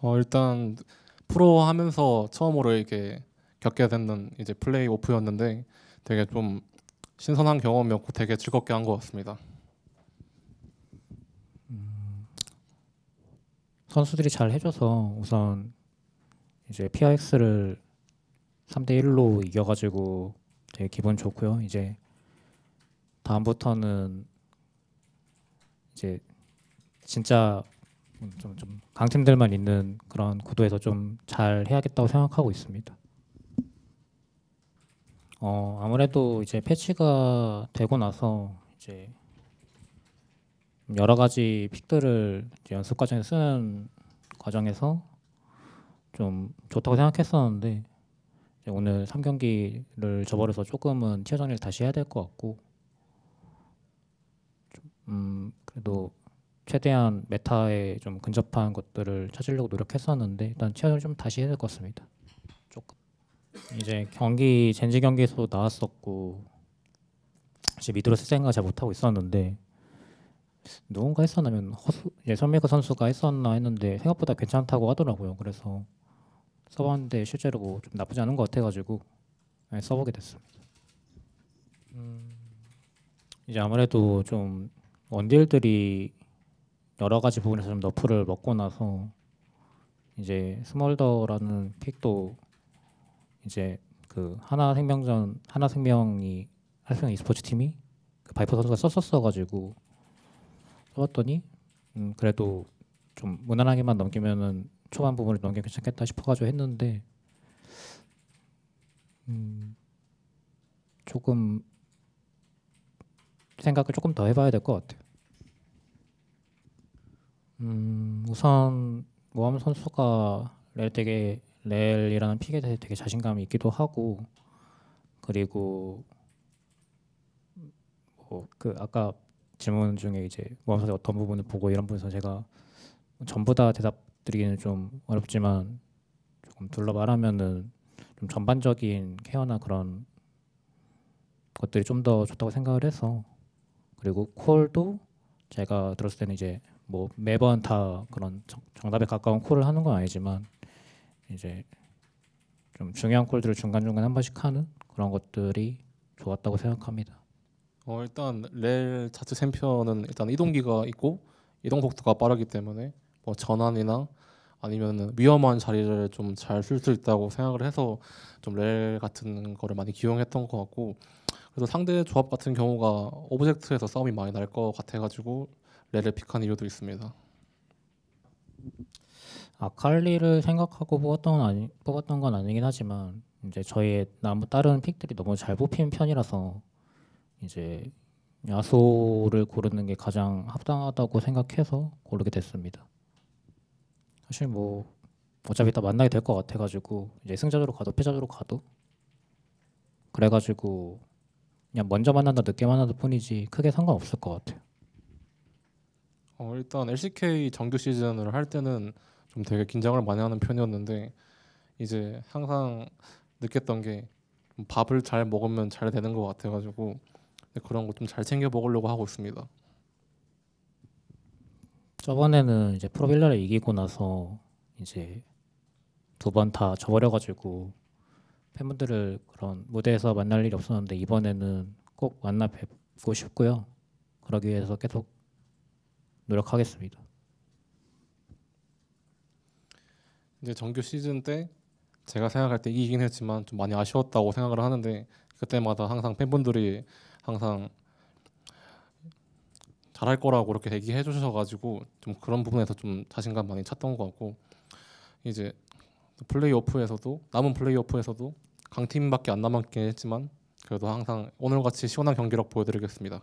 어, 일단 프로 하면서 처음으로 이렇게 겪게 되는 이제 플레이오프였는데 되게 좀 신선한 경험이었고 되게 즐겁게 한 것 같습니다. 음, 선수들이 잘 해줘서 우선 이제 PRX를 3대 1로 이겨가지고 되게 기분 좋고요. 이제 다음부터는 이제 진짜 음, 좀, 좀 강팀들만 있는 그런 구도에서 좀 잘 해야겠다고 생각하고 있습니다. 어, 아무래도 이제 패치가 되고 나서 이제 여러 가지 픽들을 연습 과정에 쓰는 과정에서 좀 좋다고 생각했었는데 오늘 3경기를 저버려서 조금은 최전을 다시 해야 될 것 같고 음 그래도 최대한 메타에 좀 근접한 것들을 찾으려고 노력했었는데 일단 취업을 좀 다시 해야 될 것 같습니다. 조금 이제 경기 젠지 경기에서 나왔었고 사실 미드로 생각 잘 못하고 있었는데 누군가 했었나면 허수 예, 선미가 선수가 했었나 했는데 생각보다 괜찮다고 하더라고요. 그래서 써봤는데 실제로 뭐좀 나쁘지 않은 것 같아가지고 네, 써보게 됐습니다. 음, 이제 아무래도 좀 원딜들이 여러 가지 부분에서 좀 너프를 먹고 나서 이제 스몰더라는 픽도 이제 그 하나 생명전 하나 생명이 하나 이스포츠 팀이 그 바이퍼 선수가 썼었어 가지고 써봤더니 음 그래도 좀 무난하게만 넘기면은 초반 부분을 넘기면 괜찮겠다 싶어가지고 했는데 음 조금 생각을 조금 더 해봐야 될 것 같아요. 음, 우선 모함 선수가 렐 되게 렐이라는 픽에 대해 되게 자신감이 있기도 하고 그리고 뭐그 아까 질문 중에 이제 모함 선수 어떤 부분을 보고 이런 부분에서 제가 전부 다 대답드리기는 좀 어렵지만 조금 둘러 말하면은 좀 전반적인 케어나 그런 것들이 좀 더 좋다고 생각을 해서 그리고 콜도 제가 들었을 때는 이제 뭐 매번 다 그런 정답에 가까운 콜을 하는 건 아니지만 이제 좀 중요한 콜들을 중간 중간 한 번씩 하는 그런 것들이 좋았다고 생각합니다. 어 일단 레일 자체 챔피언은 일단 이동기가 있고 이동 속도가 빠르기 때문에 뭐 전환이나 아니면 위험한 자리를 좀 잘 쓸 수 있다고 생각을 해서 좀 레일 같은 거를 많이 기용했던 것 같고 그래서 상대 조합 같은 경우가 오브젝트에서 싸움이 많이 날 것 같아가지고 레를 픽한 이유도 있습니다. 아칼리를 생각하고 뽑았던 건, 아니, 뽑았던 건 아니긴 하지만 이제 저희의 나무 다른 픽들이 너무 잘 뽑힌 편이라서 이제 야소를 고르는 게 가장 합당하다고 생각해서 고르게 됐습니다. 사실 뭐 어차피 다 만나게 될 것 같아가지고 이제 승자적로 가도 패자적로 가도 그래가지고 그냥 먼저 만난다 늦게 만난다 뿐이지 크게 상관없을 것 같아요. 어, 일단 LCK 정규 시즌을 할 때는 좀 되게 긴장을 많이 하는 편이었는데 이제 항상 느꼈던 게 밥을 잘 먹으면 잘 되는 것 같아가지고 네, 그런 거 좀 잘 챙겨 먹으려고 하고 있습니다. 저번에는 이제 프로빌라를 이기고 나서 이제 두 번 다 져버려가지고 팬분들을 그런 무대에서 만날 일이 없었는데 이번에는 꼭 만나 뵙고 싶고요. 그러기 위해서 계속 노력하겠습니다. 이제 정규 시즌 때 제가 생각할 때 이기긴 했지만 좀 많이 아쉬웠다고 생각을 하는데 그때마다 항상 팬분들이 항상 잘할 거라고 이렇게 얘기해 주셔가지고 좀 그런 부분에서 좀 자신감 많이 찾던 것 같고 이제 플레이오프에서도 남은 플레이오프에서도 강팀밖에 안 남았긴 했지만 그래도 항상 오늘같이 시원한 경기력 보여드리겠습니다.